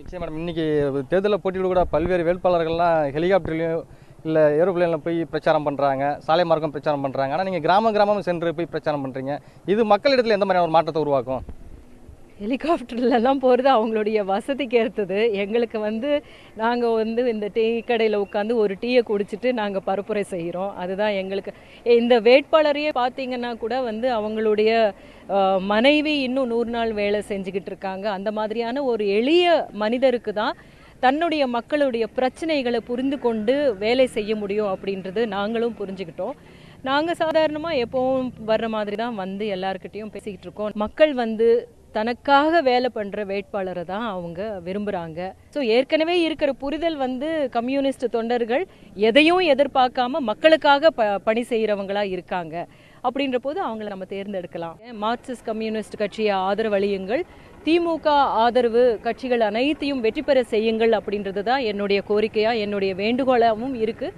நிச்சயம் மேடம் இன்றைக்கி தேர்தலில் போட்டியில் கூட பல்வேறு வேட்பாளர்கள்லாம் ஹெலிகாப்டர்லேயும் இல்லை ஏரோப்ளேனில் போய் பிரச்சாரம் பண்ணுறாங்க சாலை மார்க்கம் பிரச்சாரம் பண்ணுறாங்க ஆனால் நீங்கள் கிராம கிராமம் சென்று போய் பிரச்சாரம் பண்ணுறீங்க இது மக்களிடத்தில் எந்த மாதிரியான ஒரு மாற்றத்தை உருவாக்கும் ஹெலிகாப்டர்லலாம் போகிறது அவங்களுடைய வசதிக்கு ஏற்றது எங்களுக்கு வந்து நாங்கள் வந்து இந்த டீ கடையில் உட்காந்து ஒரு டீயை குடிச்சிட்டு நாங்கள் பரப்புரை செய்கிறோம் அதுதான் எங்களுக்கு இந்த வேட்பாளரையே பார்த்தீங்கன்னா கூட வந்து அவங்களுடைய மனைவி இன்னும் நூறு நாள் வேலை செஞ்சுக்கிட்டு இருக்காங்க அந்த மாதிரியான ஒரு எளிய மனிதருக்கு தான் தன்னுடைய மக்களுடைய பிரச்சனைகளை புரிந்து கொண்டு வேலை செய்ய முடியும் அப்படின்றது நாங்களும் புரிஞ்சுக்கிட்டோம் நாங்கள் சாதாரணமாக எப்போவும் வர்ற மாதிரி தான் வந்து எல்லாருக்கிட்டேயும் பேசிக்கிட்டு இருக்கோம் மக்கள் வந்து தனக்காக வேலை பண்ணுற வேட்பாளரை தான் அவங்க விரும்புகிறாங்க ஸோ ஏற்கனவே இருக்கிற புரிதல் வந்து கம்யூனிஸ்ட் தொண்டர்கள் எதையும் எதிர்பார்க்காம மக்களுக்காக ப பணி செய்கிறவங்களா இருக்காங்க அப்படின்ற போது அவங்கள நம்ம தேர்ந்தெடுக்கலாம் மார்க்சிஸ்ட் கம்யூனிஸ்ட் கட்சியை ஆதரவழியுங்கள் திமுக ஆதரவு கட்சிகள் அனைத்தையும் வெற்றி பெற செய்யுங்கள் அப்படின்றது தான் என்னுடைய கோரிக்கையாக என்னுடைய வேண்டுகோளாகவும் இருக்குது